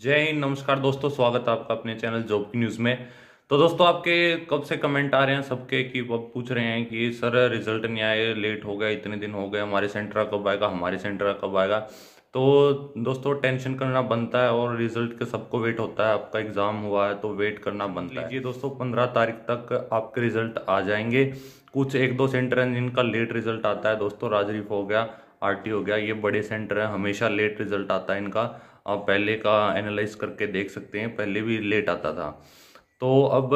जय हिंद नमस्कार दोस्तों स्वागत है आपका अपने चैनल जॉब की न्यूज़ में तो दोस्तों आपके कब से कमेंट आ रहे हैं सबके कि अब पूछ रहे हैं कि सर रिजल्ट नहीं आए लेट हो गए इतने दिन हो गए हमारे सेंटर कब आएगा हमारे सेंटर कब आएगा तो दोस्तों टेंशन करना बनता है और रिजल्ट के सबको वेट होता है आपका एग्ज़ाम हुआ है तो वेट करना बनता है ये दोस्तों पंद्रह तारीख तक आपके रिजल्ट आ जाएंगे कुछ एक दो सेंटर हैं जिनका लेट रिजल्ट आता है दोस्तों राजरीफ हो गया आर हो गया ये बड़े सेंटर हैं हमेशा लेट रिजल्ट आता है इनका आप पहले का एनालाइज करके देख सकते हैं पहले भी लेट आता था तो अब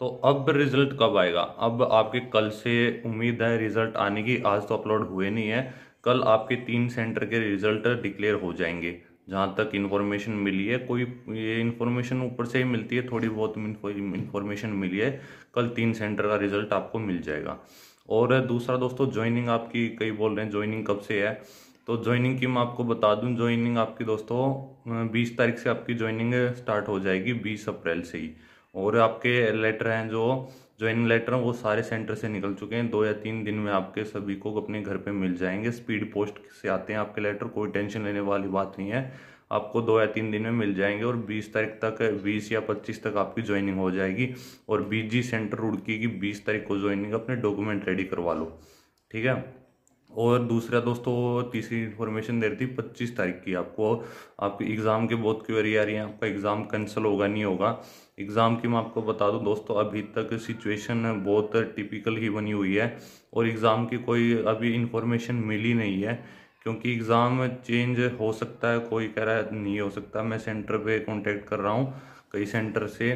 तो अब रिज़ल्ट कब आएगा अब आपके कल से उम्मीद है रिज़ल्ट आने की आज तो अपलोड हुए नहीं है कल आपके तीन सेंटर के रिज़ल्ट डिक्लेयर हो जाएंगे जहाँ तक इन्फॉर्मेशन मिली है कोई ये इन्फॉर्मेशन ऊपर से ही मिलती है थोड़ी बहुत इन्फॉर्मेशन मिली है कल तीन सेंटर का रिज़ल्ट आपको मिल जाएगा और दूसरा दोस्तों ज्वाइनिंग आपकी कई बोल रहे हैं ज्वाइनिंग कब से है तो ज्वाइनिंग की मैं आपको बता दूं ज्वाइनिंग आपकी दोस्तों 20 तारीख से आपकी ज्वाइनिंग स्टार्ट हो जाएगी 20 अप्रैल से ही और आपके लेटर हैं जो ज्वाइनिंग लेटर हैं वो सारे सेंटर से निकल चुके हैं दो या तीन दिन में आपके सभी को अपने घर पे मिल जाएंगे स्पीड पोस्ट से आते हैं आपके लेटर कोई टेंशन लेने वाली बात नहीं है आपको दो या तीन दिन में मिल जाएंगे और 20 तारीख तक 20 या 25 तक आपकी ज्वाइनिंग हो जाएगी और बीजी सेंटर रुड़की की 20 तारीख को ज्वाइनिंग अपने डॉक्यूमेंट रेडी करवा लो ठीक है और दूसरा दोस्तों तीसरी इन्फॉर्मेशन दे रही थी पच्चीस तारीख की आपको आपके एग्ज़ाम के बहुत क्वेरी आ रही है आपका एग्ज़ाम कैंसिल होगा नहीं होगा एग्ज़ाम की मैं आपको बता दूं दोस्तों अभी तक सिचुएशन बहुत टिपिकल ही बनी हुई है और एग्ज़ाम की कोई अभी इन्फॉर्मेशन मिली नहीं है क्योंकि एग्ज़ाम चेंज हो सकता है कोई कह रहा है नहीं हो सकता मैं सेंटर पर कॉन्टेक्ट कर रहा हूँ कई सेंटर से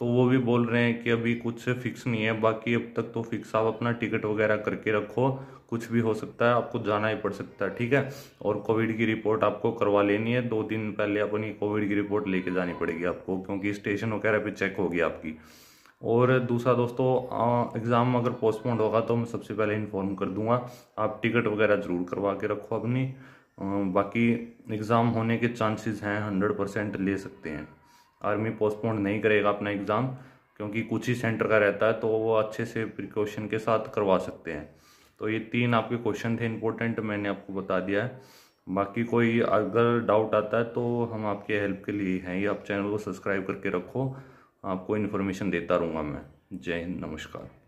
तो वो भी बोल रहे हैं कि अभी कुछ से फिक्स नहीं है बाकी अब तक तो फिक्स आप अपना टिकट वगैरह करके रखो कुछ भी हो सकता है आपको जाना ही पड़ सकता है ठीक है और कोविड की रिपोर्ट आपको करवा लेनी है दो दिन पहले अपनी कोविड की रिपोर्ट लेके जानी पड़ेगी आपको क्योंकि स्टेशन वगैरह पे चेक होगी आपकी और दूसरा दोस्तों एग्ज़ाम अगर पोस्टपोन्ड होगा तो मैं सबसे पहले इन्फॉर्म कर दूंगा आप टिकट वगैरह ज़रूर करवा के रखो अपनी बाकी एग्ज़ाम होने के चांसेस हैं हंड्रेड परसेंट ले सकते हैं आर्मी पोस्टपोन नहीं करेगा अपना एग्ज़ाम क्योंकि कुछ ही सेंटर का रहता है तो वो अच्छे से प्रिकॉशन के साथ करवा सकते हैं तो ये तीन आपके क्वेश्चन थे इम्पोर्टेंट मैंने आपको बता दिया है बाकी कोई अगर डाउट आता है तो हम आपके हेल्प के लिए हैं ये आप चैनल को सब्सक्राइब करके रखो आपको इन्फॉर्मेशन देता रहूँगा मैं जय हिंद नमस्कार